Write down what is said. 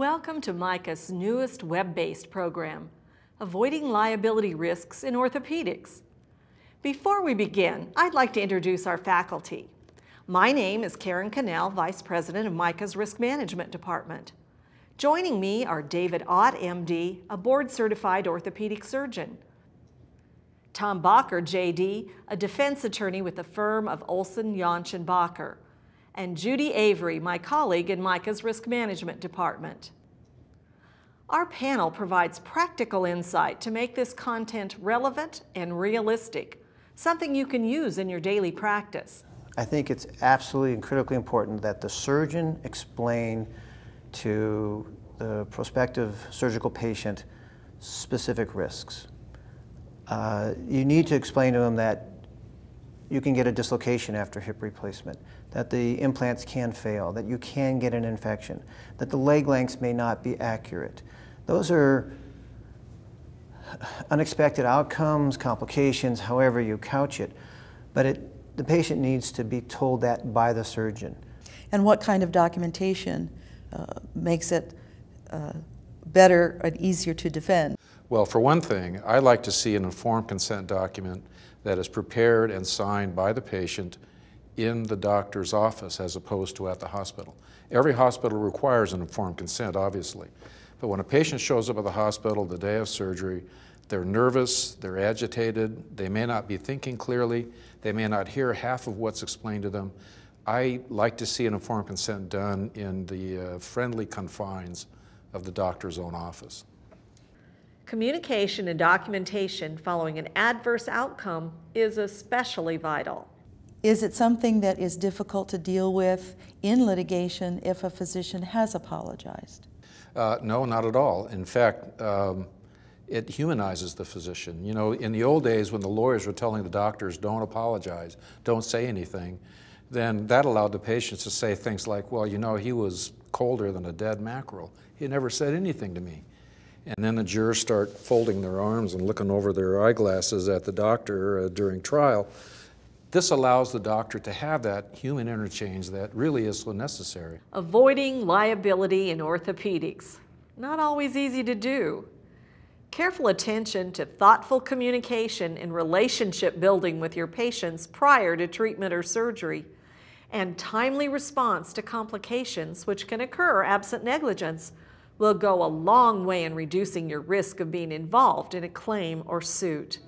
Welcome to MICA's newest web-based program, Avoiding Liability Risks in Orthopedics. Before we begin, I'd like to introduce our faculty. My name is Karen Cannell, Vice President of MICA's Risk Management Department. Joining me are David Ott, MD, a board-certified orthopedic surgeon, Tom Bacher, JD, a defense attorney with the firm of Olson, Yonch, and Bacher, and Judy Avery, my colleague in MICA's Risk Management Department. Our panel provides practical insight to make this content relevant and realistic, something you can use in your daily practice. I think it's absolutely and critically important that the surgeon explain to the prospective surgical patient specific risks. Uh, you need to explain to them that you can get a dislocation after hip replacement, that the implants can fail, that you can get an infection, that the leg lengths may not be accurate, those are unexpected outcomes, complications, however you couch it. But it, the patient needs to be told that by the surgeon. And what kind of documentation uh, makes it uh, better and easier to defend? Well, for one thing, I like to see an informed consent document that is prepared and signed by the patient in the doctor's office as opposed to at the hospital. Every hospital requires an informed consent, obviously. But when a patient shows up at the hospital the day of surgery, they're nervous, they're agitated, they may not be thinking clearly, they may not hear half of what's explained to them. I like to see an informed consent done in the uh, friendly confines of the doctor's own office. Communication and documentation following an adverse outcome is especially vital. Is it something that is difficult to deal with in litigation if a physician has apologized? Uh, no, not at all. In fact, um, it humanizes the physician. You know, in the old days when the lawyers were telling the doctors, don't apologize, don't say anything, then that allowed the patients to say things like, well, you know, he was colder than a dead mackerel. He never said anything to me. And then the jurors start folding their arms and looking over their eyeglasses at the doctor uh, during trial. This allows the doctor to have that human interchange that really is so necessary. Avoiding liability in orthopedics. Not always easy to do. Careful attention to thoughtful communication and relationship building with your patients prior to treatment or surgery, and timely response to complications which can occur absent negligence will go a long way in reducing your risk of being involved in a claim or suit.